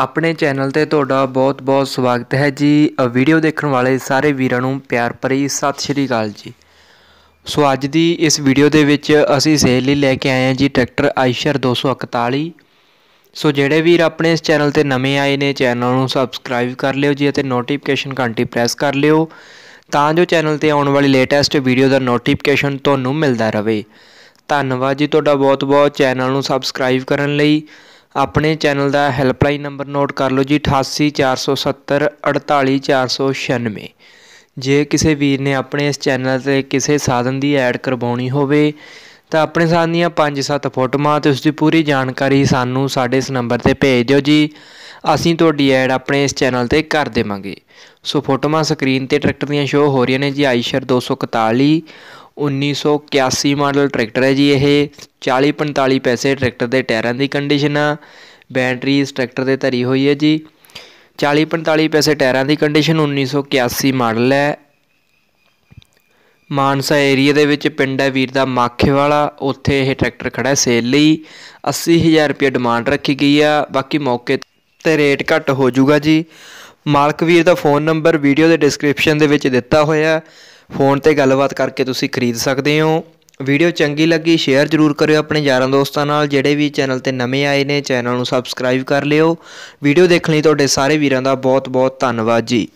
ਆਪਣੇ ਚੈਨਲ ਤੇ ਤੁਹਾਡਾ ਬਹੁਤ-ਬਹੁਤ ਸਵਾਗਤ ਹੈ ਜੀ ਵੀਡੀਓ ਦੇਖਣ ਵਾਲੇ ਸਾਰੇ ਵੀਰਾਂ ਨੂੰ ਪਿਆਰ ਭਰੀ ਸਤਿ ਸ਼੍ਰੀ ਅਕਾਲ ਜੀ ਸੋ ਅੱਜ ਦੀ ਇਸ ਵੀਡੀਓ ਦੇ ਵਿੱਚ ਅਸੀਂ ਸੇਲ ਲਈ ਲੈ ਕੇ ਆਏ ਹਾਂ ਜੀ ਟਰੈਕਟਰ ਆਇਸ਼ਰ 241 ਸੋ ਜਿਹੜੇ ਵੀਰ ਆਪਣੇ ਇਸ ਚੈਨਲ ਤੇ ਨਵੇਂ ਆਏ ਨੇ ਚੈਨਲ ਨੂੰ ਸਬਸਕ੍ਰਾਈਬ ਕਰ ਲਿਓ ਜੀ ਅਤੇ ਨੋਟੀਫਿਕੇਸ਼ਨ ਘੰਟੀ ਪ੍ਰੈਸ ਕਰ ਲਿਓ ਤਾਂ ਜੋ ਚੈਨਲ ਤੇ ਆਉਣ ਵਾਲੀ ਲੇਟੈਸਟ ਵੀਡੀਓ ਦਾ ਨੋਟੀਫਿਕੇਸ਼ਨ ਤੁਹਾਨੂੰ ਮਿਲਦਾ ਰਹੇ ਧੰਨਵਾਦ ਜੀ ਤੁਹਾਡਾ ਬਹੁਤ-ਬਹੁਤ ਚੈਨਲ ਨੂੰ ਸਬਸਕ੍ਰਾਈਬ ਕਰਨ ਲਈ ਆਪਣੇ ਚੈਨਲ ਦਾ ਹੈਲਪਲਾਈਨ ਨੰਬਰ ਨੋਟ ਕਰ ਲਓ ਜੀ 48496 ਜੇ ਕਿਸੇ ਵੀਰ ਨੇ ਆਪਣੇ ਇਸ ਚੈਨਲ ਤੇ ਕਿਸੇ ਸਾਧਨ ਦੀ ਐਡ ਕਰਵਾਉਣੀ ਹੋਵੇ ਤਾਂ ਆਪਣੇ ਸਾਧਨ ਦੀਆਂ 5-7 ਫੋਟੋਆਂ ਤੇ ਉਸ ਦੀ ਪੂਰੀ ਜਾਣਕਾਰੀ ਸਾਨੂੰ ਸਾਡੇ ਇਸ ਨੰਬਰ ਤੇ ਭੇਜ ਦਿਓ ਜੀ ਅਸੀਂ ਤੁਹਾਡੀ ਐਡ ਆਪਣੇ ਇਸ ਚੈਨਲ ਤੇ ਕਰ ਦੇਵਾਂਗੇ ਸੋ ਫੋਟੋਆਂ ਸਕਰੀਨ ਤੇ ਟਰੈਕਟਰ ਦੀਆਂ ਸ਼ੋ ਹੋ ਰਹੀਆਂ ਨੇ ਜੀ ਆਈਸ਼ਰ 241 1981 ਮਾਡਲ ਟਰੈਕਟਰ ਹੈ ਜੀ ਇਹ 40 45 ਪੈਸੇ ਟਰੈਕਟਰ ਦੇ ਟਾਇਰਾਂ ਦੀ ਕੰਡੀਸ਼ਨ ਆ ਬੈਟਰੀ ਇਸ ਟਰੈਕਟਰ ਦੇ ਧਰੀ ਹੋਈ ਹੈ ਜੀ 40 45 ਪੈਸੇ ਟਾਇਰਾਂ ਦੀ ਕੰਡੀਸ਼ਨ 1981 ਮਾਡਲ ਹੈ ਮਾਨਸਾ ਏਰੀਆ ਦੇ ਵਿੱਚ ਪਿੰਡ ਹੈ ਵੀਰ ਦਾ ਮਾਖੇ ਵਾਲਾ ਉੱਥੇ ਇਹ ਟਰੈਕਟਰ ਖੜਾ ਹੈ ਸੇਲ ਲਈ 80000 ਰੁਪਏ ਡਿਮਾਂਡ ਰੱਖੀ ਗਈ ਆ ਬਾਕੀ ਮੌਕੇ ਤੇ ਰੇਟ ਘੱਟ ਹੋ ਜਾਊਗਾ ਜੀ ਮਾਲਕ ਵੀਰ ਦਾ ਫੋਨ ਨੰਬਰ ਵੀਡੀਓ ਦੇ ਡਿਸਕ੍ਰਿਪਸ਼ਨ ਦੇ ਵਿੱਚ ਦਿੱਤਾ ਹੋਇਆ ਹੈ ਫੋਨ ਤੇ ਗੱਲਬਾਤ ਕਰਕੇ ਤੁਸੀਂ ਖਰੀਦ ਸਕਦੇ ਹੋ ਵੀਡੀਓ ਚੰਗੀ ਲੱਗੀ ਸ਼ੇਅਰ ਜ਼ਰੂਰ ਕਰਿਓ ਆਪਣੇ ਯਾਰਾਂ ਦੋਸਤਾਂ ਨਾਲ ਜਿਹੜੇ ਵੀ ਚੈਨਲ ਤੇ ਨਵੇਂ ਆਏ ਨੇ ਚੈਨਲ ਨੂੰ ਸਬਸਕ੍ਰਾਈਬ ਕਰ ਲਿਓ ਵੀਡੀਓ ਦੇਖਣ ਲਈ ਤੁਹਾਡੇ ਸਾਰੇ ਵੀਰਾਂ ਦਾ ਬਹੁਤ ਬਹੁਤ ਧੰਨਵਾਦ ਜੀ